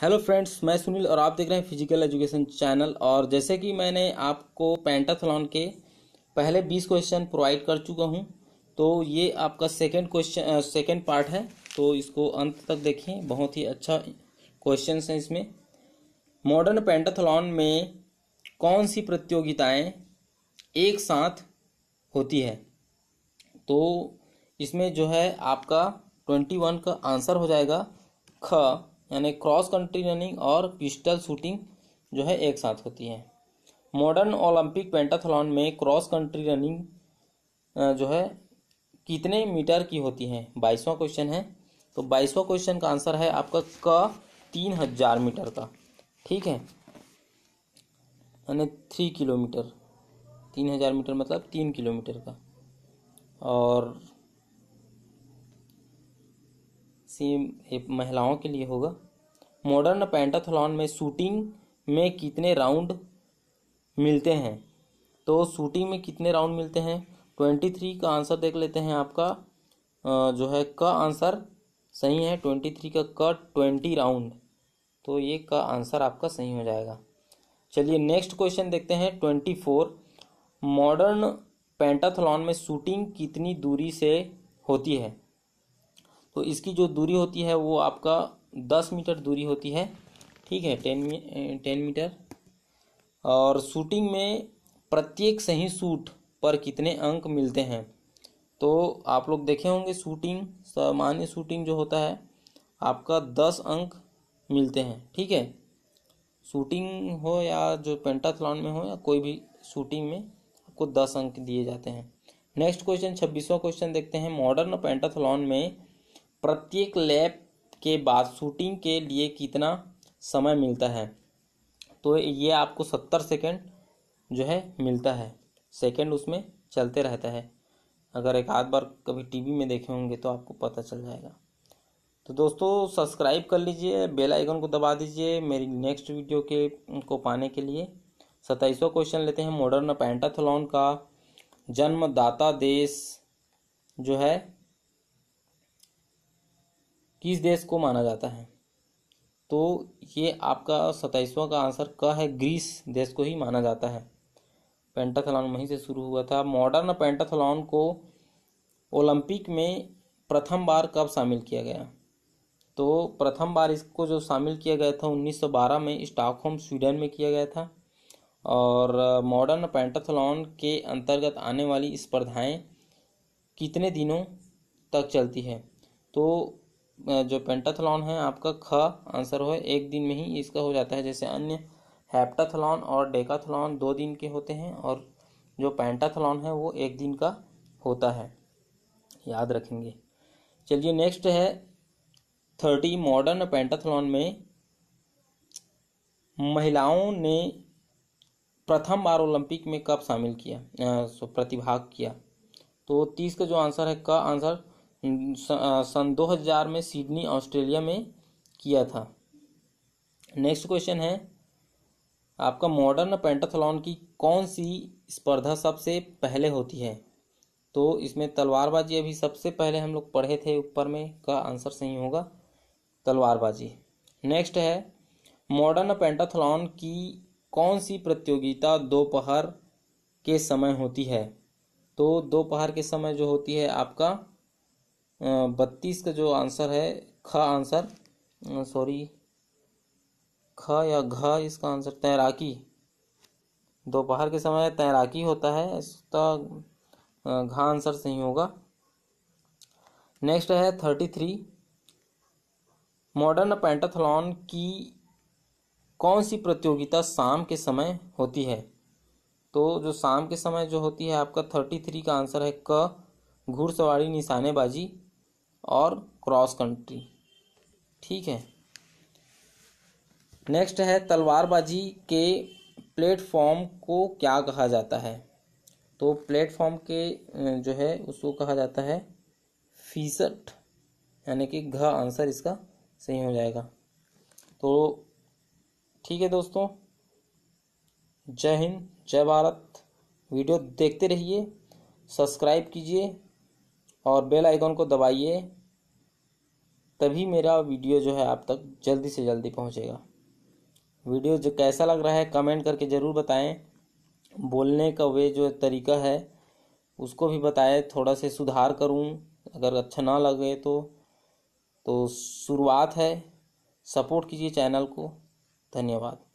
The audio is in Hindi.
हेलो फ्रेंड्स मैं सुनील और आप देख रहे हैं फिजिकल एजुकेशन चैनल और जैसे कि मैंने आपको पेंटाथलॉन के पहले 20 क्वेश्चन प्रोवाइड कर चुका हूं तो ये आपका सेकंड क्वेश्चन सेकंड पार्ट है तो इसको अंत तक देखें बहुत ही अच्छा क्वेश्चन है इसमें मॉडर्न पेंटाथलॉन में कौन सी प्रतियोगिताएँ एक साथ होती है तो इसमें जो है आपका ट्वेंटी वन का आंसर हो जाएगा ख यानी क्रॉस कंट्री रनिंग और पिस्टल शूटिंग जो है एक साथ होती है मॉडर्न ओलंपिक पेंटाथलॉन में क्रॉस कंट्री रनिंग जो है कितने मीटर की होती है बाईसवां क्वेश्चन है तो बाईसवा क्वेश्चन का आंसर है आपका क तीन हजार मीटर का ठीक है यानी थ्री किलोमीटर तीन हजार मीटर मतलब तीन किलोमीटर का और सेम महिलाओं के लिए होगा मॉडर्न पेंटाथलॉन में शूटिंग में कितने राउंड मिलते हैं तो शूटिंग में कितने राउंड मिलते हैं ट्वेंटी थ्री का आंसर देख लेते हैं आपका जो है क आंसर सही है ट्वेंटी थ्री का क ट्वेंटी राउंड तो ये का आंसर आपका सही हो जाएगा चलिए नेक्स्ट क्वेश्चन देखते हैं ट्वेंटी फोर मॉडर्न पेंटाथलॉन में शूटिंग कितनी दूरी से होती है तो इसकी जो दूरी होती है वो आपका दस मीटर दूरी होती है ठीक है टेन टेन मीटर और शूटिंग में प्रत्येक सही सूट पर कितने अंक मिलते हैं तो आप लोग देखे होंगे शूटिंग सामान्य शूटिंग जो होता है आपका दस अंक मिलते हैं ठीक है शूटिंग हो या जो पेंटाथलॉन में हो या कोई भी शूटिंग में आपको दस अंक दिए जाते हैं नेक्स्ट क्वेश्चन छब्बीसवा क्वेश्चन देखते हैं मॉडर्न पेंटाथलॉन में प्रत्येक लैब के बाद शूटिंग के लिए कितना समय मिलता है तो ये आपको सत्तर सेकेंड जो है मिलता है सेकेंड उसमें चलते रहता है अगर एक आध बार कभी टीवी में देखे होंगे तो आपको पता चल जाएगा तो दोस्तों सब्सक्राइब कर लीजिए बेल आइकन को दबा दीजिए मेरी नेक्स्ट वीडियो के को पाने के लिए सताईसवा क्वेश्चन लेते हैं मॉडर्न पैंटाथलॉन का जन्मदाता देश जो है किस देश को माना जाता है तो ये आपका सताइसवा का आंसर क है ग्रीस देश को ही माना जाता है पेंटाथलॉन वहीं से शुरू हुआ था मॉडर्न पेंटाथलॉन को ओलंपिक में प्रथम बार कब शामिल किया गया तो प्रथम बार इसको जो शामिल किया गया था 1912 में स्टॉकहोम स्वीडन में किया गया था और मॉडर्न पेंटाथलॉन के अंतर्गत आने वाली स्पर्धाएं कितने दिनों तक चलती है तो जो पेंटाथलॉन है आपका ख आंसर हो एक दिन में ही इसका हो जाता है जैसे अन्य हैप्टाथलॉन और डेकाथलॉन दो दिन के होते हैं और जो पेंटाथलॉन है वो एक दिन का होता है याद रखेंगे चलिए नेक्स्ट है थर्टी मॉडर्न पेंटाथलॉन में महिलाओं ने प्रथम बार ओलंपिक में कब शामिल किया प्रतिभाग किया तो तीस का जो आंसर है क आंसर सन 2000 में सिडनी ऑस्ट्रेलिया में किया था नेक्स्ट क्वेश्चन है आपका मॉडर्न पेंटाथलॉन की कौन सी स्पर्धा सबसे पहले होती है तो इसमें तलवारबाजी अभी सबसे पहले हम लोग पढ़े थे ऊपर में का आंसर सही होगा तलवारबाजी नेक्स्ट है मॉडर्न पेंटाथलॉन की कौन सी प्रतियोगिता दोपहर के समय होती है तो दोपहर के समय जो होती है आपका बत्तीस का जो आंसर है ख आंसर सॉरी ख या घ इसका आंसर तैराकी दोपहर के समय तैराकी होता है इसका घ आंसर सही होगा नेक्स्ट है थर्टी थ्री मॉडर्न पेंटाथलॉन की कौन सी प्रतियोगिता शाम के समय होती है तो जो शाम के समय जो होती है आपका थर्टी थ्री का आंसर है क घुड़सवारी निशानेबाजी और क्रॉस कंट्री ठीक है नेक्स्ट है तलवारबाजी के प्लेटफॉर्म को क्या कहा जाता है तो प्लेटफॉर्म के जो है उसको कहा जाता है फीसट यानी कि घ आंसर इसका सही हो जाएगा तो ठीक है दोस्तों जय हिंद जय भारत वीडियो देखते रहिए सब्सक्राइब कीजिए और बेल आइकॉन को दबाइए तभी मेरा वीडियो जो है आप तक जल्दी से जल्दी पहुंचेगा वीडियो जो कैसा लग रहा है कमेंट करके ज़रूर बताएं बोलने का वे जो तरीका है उसको भी बताएं थोड़ा से सुधार करूं अगर अच्छा ना लगे तो तो शुरुआत है सपोर्ट कीजिए चैनल को धन्यवाद